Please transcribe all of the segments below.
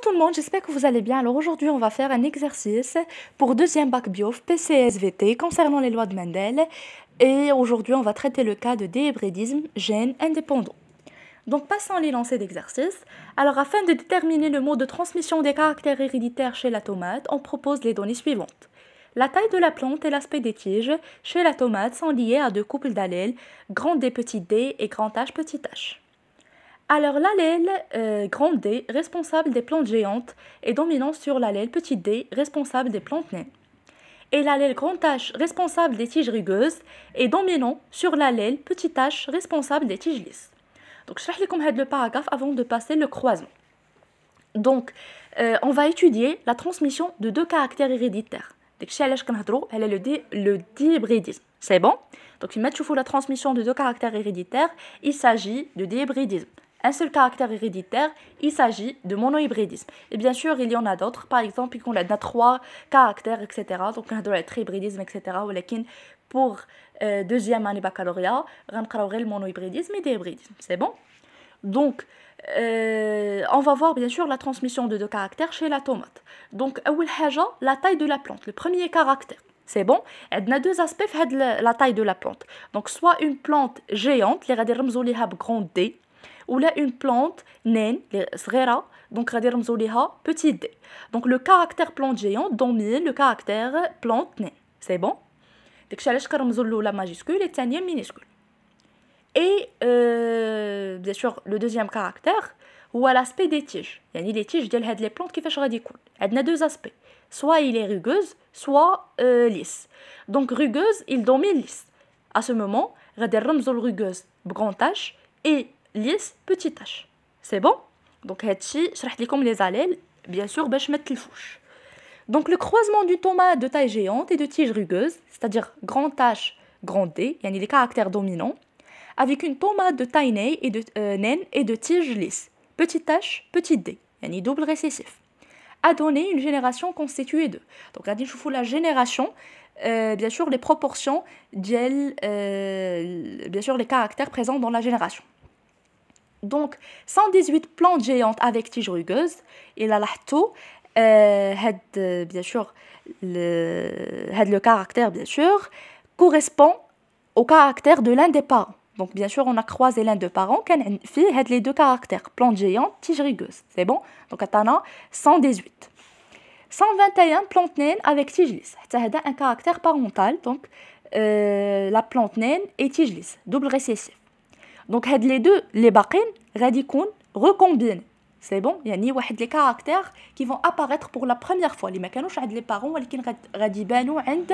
Bonjour tout le monde, j'espère que vous allez bien. Alors aujourd'hui, on va faire un exercice pour deuxième bac bio PCSVT concernant les lois de Mendel. Et aujourd'hui, on va traiter le cas de déhébridisme gène indépendant. Donc passons les lancers d'exercice. Alors afin de déterminer le mode de transmission des caractères héréditaires chez la tomate, on propose les données suivantes. La taille de la plante et l'aspect des tiges chez la tomate sont liés à deux couples d'allèles, grand D petit d et grand H petit h. Alors l'allèle euh, grand D, responsable des plantes géantes, est dominant sur l'allèle petit d, responsable des plantes naines. Et l'allèle grand H, responsable des tiges rugueuses, est dominant sur l'allèle petit h, responsable des tiges lisses. Donc je vais vous le paragraphe avant de passer le croisement. Donc, euh, on va étudier la transmission de deux caractères héréditaires. Donc, si elle est le, le dihybridisme. C'est bon Donc, il met la transmission de deux caractères héréditaires. Il s'agit de dihybridisme un seul caractère héréditaire, il s'agit de monohybridisme. Et bien sûr, il y en a d'autres, par exemple, il y a trois caractères, etc. Donc, y a être hybridisme, etc. Ou pour euh, deuxième année baccalauréat, on va le monohybridisme et des C'est bon Donc, euh, on va voir bien sûr la transmission de deux caractères chez la tomate. Donc, la taille de la plante, le premier caractère. C'est bon Elle a deux aspects de la taille de la plante. Donc, soit une plante géante, les radirms ou les grand D, une une plante naine donc petit d donc le caractère plante géant domine le caractère plante naine c'est bon داكشي علاش كنرمزوا majuscule et la minuscule. Et euh, bien sûr, le deuxième caractère, ou à l'aspect des tiges. Il y a tiges de les plantes qui font des coups. Elle a deux aspects. Soit il est rugueuse, soit euh, lisse. Donc rugueuse, il domine lisse. À ce moment, il y rugueuse, grand H, et lisse, petit tache. C'est bon Donc j'ai expliqué les allèles bien sûr mettre les تلفوش. Donc le croisement du tomate de taille géante et de tige rugueuse, c'est-à-dire grand H, grand D, yani les caractères dominants, avec une tomate de taille naine et de, euh, et de tige lisse, petite H, petit D, yani double récessif, a donné une génération constituée de. Donc regardez, je vous la génération, euh, bien sûr les proportions, euh, bien sûr les caractères présents dans la génération. Donc, 118 plantes géantes avec tiges rugueuse Et là, l'ahto, euh, euh, bien sûr, le, le caractère, bien sûr, correspond au caractère de l'un des parents. Donc, bien sûr, on a croisé l'un des parents, qui a les deux caractères, plantes géante, tige rugueuse. C'est bon Donc, Atana, 118. 121 plantes naines avec tige lisse. a un caractère parental, donc euh, la plante naine et tige lisse, double récessif. Donc les deux les باقين غادي يكون recombine. C'est bon, il ni واحد les caractères qui vont apparaître pour la première fois Les mécanismes les parents mais غادي vont عند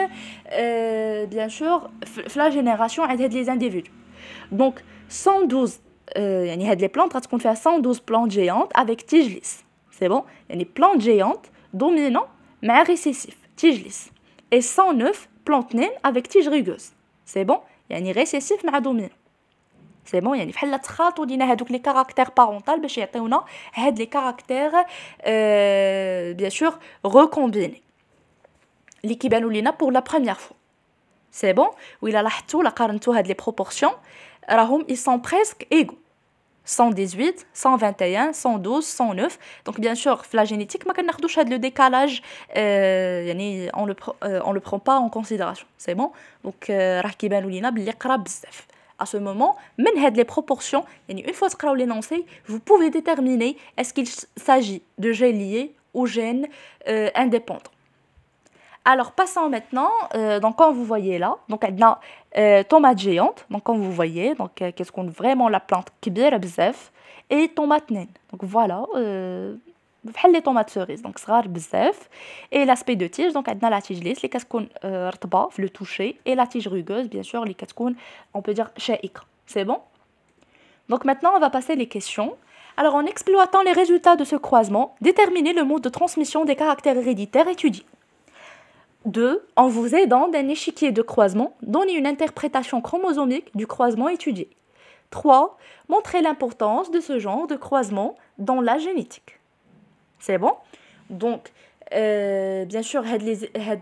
bien sûr la génération les individus. Donc 112 يعني a les plantes on 112 plantes géantes avec lisses. C'est bon, des plantes géantes dominantes mais récessives, récessif lisses. Et 109 plantes naines avec tiges rugueuse. C'est bon, يعني récessif mais dominant. C'est bon, il y a des caractères parentaux, des caractères, euh, bien sûr, recombinaires. Les qui baloulina pour la première fois. C'est bon Oui, la lachto, la carantou a des proportions. Ils sont presque égaux. 118, 121, 112, 109. Donc, bien sûr, la génétique, le décalage, euh, on ne euh, le prend pas en considération. C'est bon Donc, la lachto, a des proportions à ce moment من les proportions Et une fois vous l'énoncé vous pouvez déterminer est-ce qu'il s'agit de gènes liés ou gènes euh, indépendants alors passons maintenant euh, donc quand vous voyez là donc elle euh, tomate géante donc quand vous voyez donc euh, qu'est-ce qu'on vraiment la plante qui كبيره بزاف et tomate naine donc voilà euh, بحال لي طوماط سوريز دونك صغار بزاف اي لاسبي دو تيج دونك عندنا لا تيج ليس اللي كتكون رطبه في لو توشي اي لا تيج روغوز بيان سور Donc maintenant, on va passer les questions. Alors, en exploitant les résultats de ce croisement, déterminez le mode de transmission des caractères héréditaires étudiés. 2. En vous aidant d'un échiquier de croisement, donnez une interprétation chromosomique du croisement étudié. 3. Montrez l'importance de ce genre de croisement dans la génétique. C'est bon Donc, euh, bien sûr,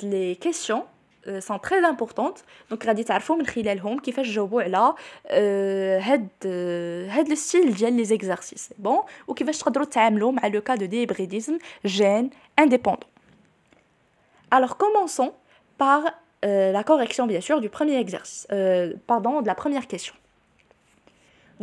les, questions euh, sont très importantes. Donc, vous savez, vous savez, vous vous savez, le là, euh, les exercices. C'est bon Ou vous savez, vous savez, vous le cas de débridisme gène indépendant. Alors, commençons par la correction, bien sûr, du premier exercice. pardon, de la première question.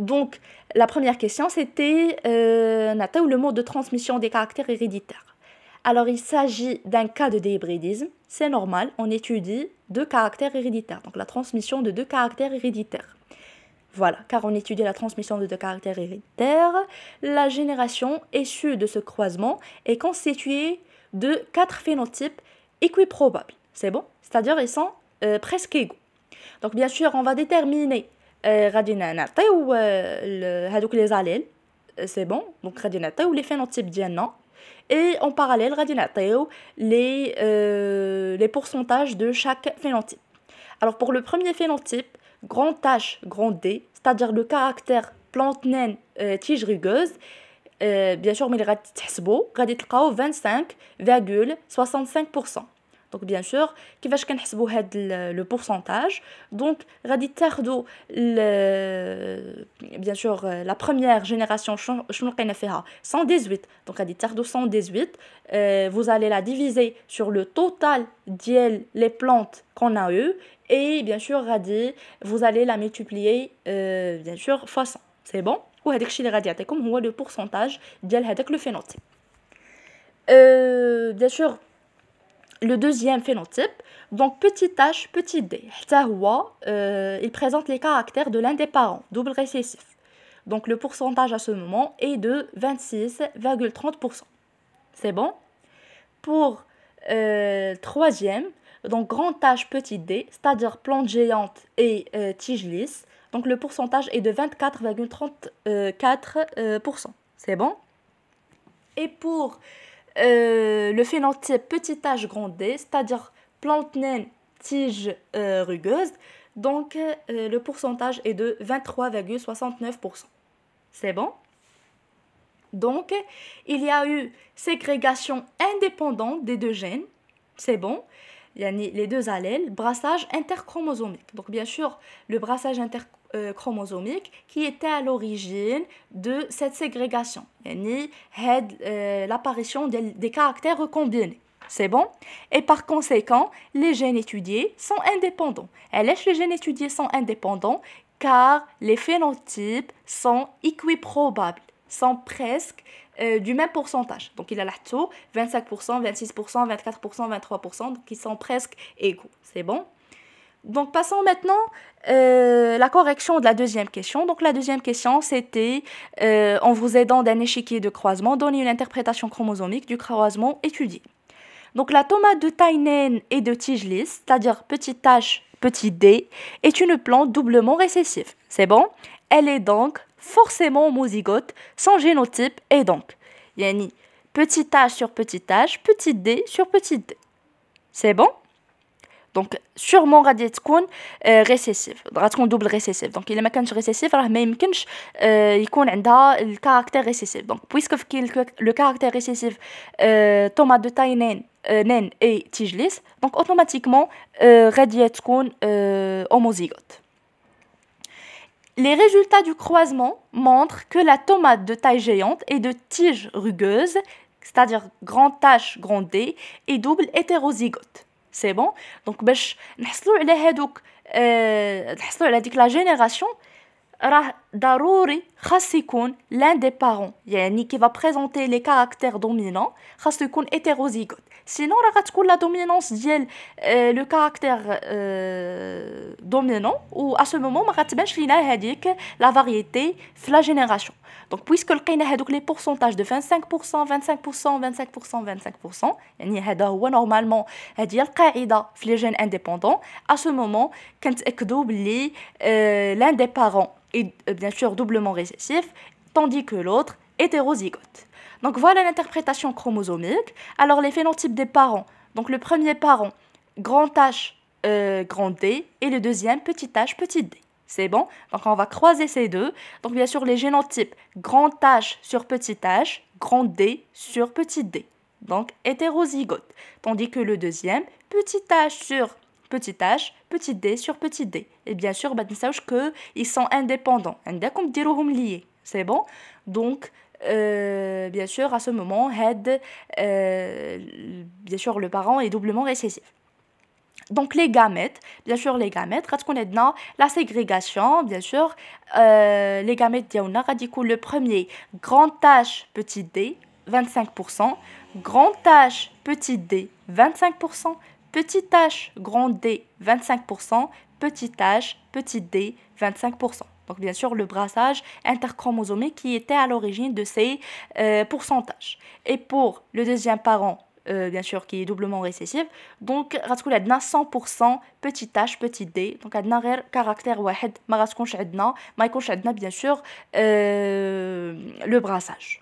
Donc, la première question, c'était euh, ou le mode de transmission des caractères héréditaires. Alors, il s'agit d'un cas de déhybridisme. C'est normal, on étudie deux caractères héréditaires, donc la transmission de deux caractères héréditaires. Voilà, car on étudie la transmission de deux caractères héréditaires. La génération issue de ce croisement est constituée de quatre phénotypes équiprobables. C'est bon C'est-à-dire, ils sont euh, presque égaux. Donc, bien sûr, on va déterminer غادي ou les allèles c'est bon donc دونك ou les phénotypes phénotypes et en parallèle غادي ou les euh, les pourcentages de chaque phénotype. Alors pour le premier phénotype, grand H, grand D, c'est-à-dire le caractère plante naine euh, tige rugueuse, euh, bien sûr mais غادي تحسبوا 25,65% donc bien sûr qui va sken le pourcentage donc radi tardo, bien sûr la première génération 118 donc raditardo cent euh, vous allez la diviser sur le total des les plantes qu'on a eues. et bien sûr radi vous allez la multiplier euh, bien sûr fois 100 c'est bon ou est comme on le pourcentage le euh, bien sûr le deuxième phénotype, donc petit h, petit d, euh, il présente les caractères de l'un des parents, double récessif. Donc le pourcentage à ce moment est de 26,30%. C'est bon Pour euh, troisième, donc grand h, petit d, c'est-à-dire plante géante et euh, tige lisse, donc le pourcentage est de 24,34%. C'est bon Et pour euh, le phénotype petit âge grondé, c'est-à-dire plante naine, tige euh, rugueuse. Donc euh, le pourcentage est de 23,69%. C'est bon Donc il y a eu ségrégation indépendante des deux gènes. C'est bon les deux allèles, brassage interchromosomique. Donc bien sûr, le brassage interchromosomique euh, chromosomique qui était à l'origine de cette ségrégation, ni euh, l'apparition des, caractères recombinés. C'est bon Et par conséquent, les gènes étudiés sont indépendants. Et les gènes étudiés sont indépendants car les phénotypes sont équiprobables, sont presque euh, du même pourcentage. Donc il y a taux 25%, 26%, 24%, 23%, qui sont presque égaux. C'est bon donc passons maintenant à euh, la correction de la deuxième question. Donc la deuxième question, c'était euh, en vous aidant d'un échiquier de croisement, donner une interprétation chromosomique du croisement étudié. Donc la tomate de Tainen et de Tiglis, c'est-à-dire petite h, petit d, est une plante doublement récessive. C'est bon Elle est donc forcément homozygote, sans génotype et donc, Yanni petit h sur petit h, petit d sur petit d. C'est bon donc sûrement Radietzkoun euh, récessif, Radietzkoun double récessif. Donc il est Mackench récessif, alors il y a euh, le caractère récessif. Donc puisque le caractère récessif euh, tomate de taille naine et tige lisse, donc automatiquement est homozygote. Les résultats du croisement montrent que la tomate de taille géante est de tige rugueuse, c'est-à-dire grande tache, grande D, et double hétérozygote. سي بون دونك باش نحصلوا على هادوك أه نحصلوا على ديك لا جينيراسيون راه ضروري l'un des parents, yani qui va présenter les caractères dominants, Khasikoun hétérozygote. Sinon, la dominance est euh, le caractère euh, dominant, ou à ce moment, la variété, la génération. Donc, puisque le les pourcentages de 25%, 25%, 25%, 25%, يعني هذا a normalement le cas في les gènes indépendants, à ce moment, quand euh, l'un des parents est bien sûr doublement résistant, tandis que l'autre hétérozygote. Donc voilà l'interprétation chromosomique. Alors les phénotypes des parents. Donc le premier parent, grand H, euh, grand D, et le deuxième, petit h, petit d. C'est bon Donc on va croiser ces deux. Donc bien sûr les génotypes, grand H sur petit h, grand D sur petit d. Donc hétérozygote. Tandis que le deuxième, petit h sur Petit h petit d sur petit d et bien sûr bah que ils sont indépendants liés c'est bon donc euh, bien sûr, à ce moment, head, euh, bien sûr, le parent est doublement récessif. Donc les gamètes, bien sûr les gamètes, dans la ségrégation, bien sûr, euh, les gamètes diauna, le premier, grand H petit d, 25%, grand H petit d, 25%, Petite h, grand D, 25%. Petit h, petit d, 25%. Donc bien sûr, le brassage interchromosomique qui était à l'origine de ces euh, pourcentages. Et pour le deuxième parent, euh, bien sûr, qui est doublement récessif, donc غتكون a 100% petit h petit d, donc a caractère qui est bien sûr euh, le brassage.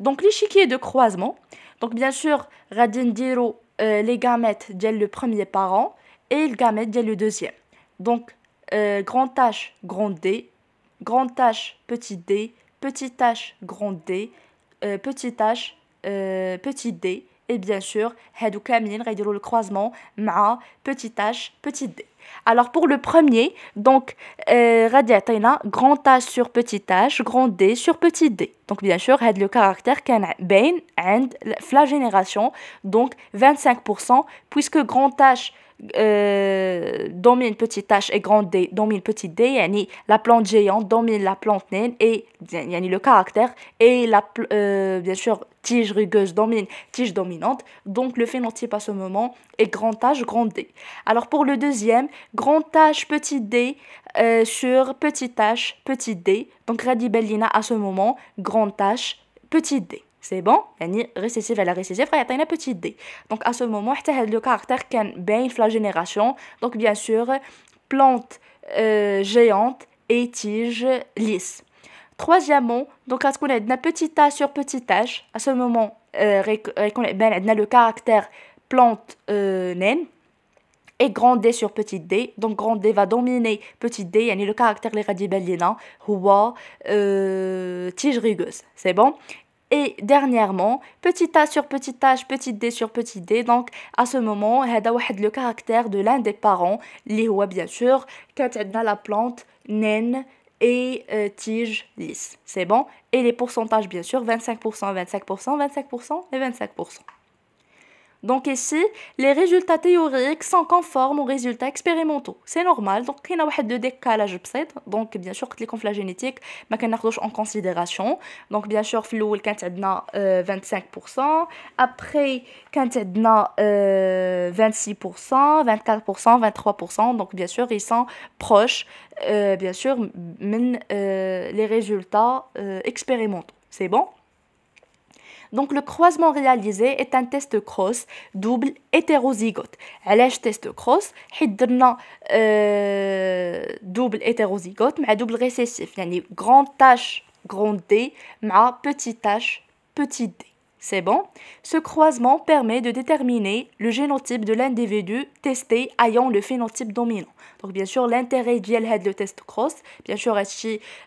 Donc l'échiquier de croisement, donc bien sûr radin diro euh, les gamètes dès le premier parent et les gamètes dès le deuxième. Donc, grand H, grand D, grand H, petit d, petit h, grand d, petit h, petit d, et bien sûr, هادو كاملين le croisement MA, petit h, petit d. Alors pour le premier, donc, euh, Radina grand H sur petit h, grand D sur petit d. Donc bien sûr, had le caractère can bain and la génération, donc 25%, puisque grand H euh, domine petite H et grande D domine petite D يعني la plante géante domine la plante naine et يعني le caractère et la euh, bien sûr tige rugueuse domine tige dominante donc le phénotype à ce moment est grand H grande D alors pour le deuxième grand H petit D euh, sur petit H petit D donc Radibellina à ce moment grand H petit D c'est bon يعني récessive à la récessive il y a une petite D donc à ce moment le caractère bien dans la génération donc bien sûr plante euh, géante et tige lisse troisièmement donc à ce qu'on a une petite A sur petite H. à ce moment euh, ben, a le caractère plante euh, naine et grand D sur petite D donc grand D va dominer petite D a le caractère les radibellina huwa euh, tige rugueuse c'est bon et dernièrement, petit A sur petit H, petit D sur petit D. Donc, à ce moment, c'est le caractère de l'un des parents, l'Ihoua bien sûr, quand la plante naine et euh, tige lisse. C'est bon Et les pourcentages, bien sûr, 25%, 25%, 25% et 25%. Donc ici, les résultats théoriques sont conformes aux résultats expérimentaux. C'est normal. Donc il y a un de décalage Donc bien sûr les que les la génétique, en considération. Donc bien sûr, il y a 25%, euh, après y a 26%, 24%, 23%. Donc bien sûr, ils sont proches euh, bien sûr euh, les résultats expérimentaux. C'est bon donc le croisement réalisé est un test cross double hétérozygote. un test cross et a euh, double hétérozygote mais double récessif Il y une grande tache grande D مع petite tache petite D. C'est bon Ce croisement permet de déterminer le génotype de l'individu testé ayant le phénotype dominant. Donc bien sûr l'intérêt d'y le test cross, bien sûr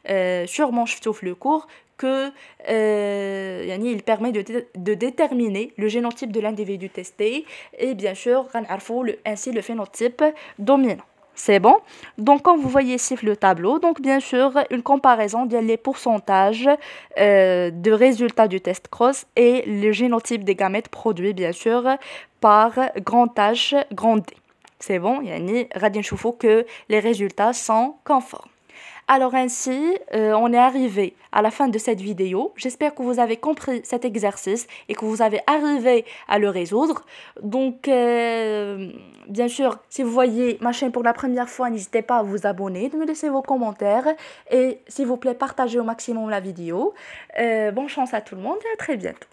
euh, sûrement je le cours que euh, il permet de, déterminer le génotype de l'individu testé et bien sûr, ainsi le phénotype dominant. C'est bon Donc, comme vous voyez ici le tableau, donc bien sûr, une comparaison des les pourcentages euh, de résultats du test cross et le génotype des gamètes produits, bien sûr, par grand H, grand D. C'est bon, yani, radin que les résultats sont conformes. Alors ainsi, euh, on est arrivé à la fin de cette vidéo. J'espère que vous avez compris cet exercice et que vous avez arrivé à le résoudre. Donc, euh, bien sûr, si vous voyez ma chaîne pour la première fois, n'hésitez pas à vous abonner, de me laisser vos commentaires et s'il vous plaît, partagez au maximum la vidéo. Euh, bonne chance à tout le monde et à très bientôt.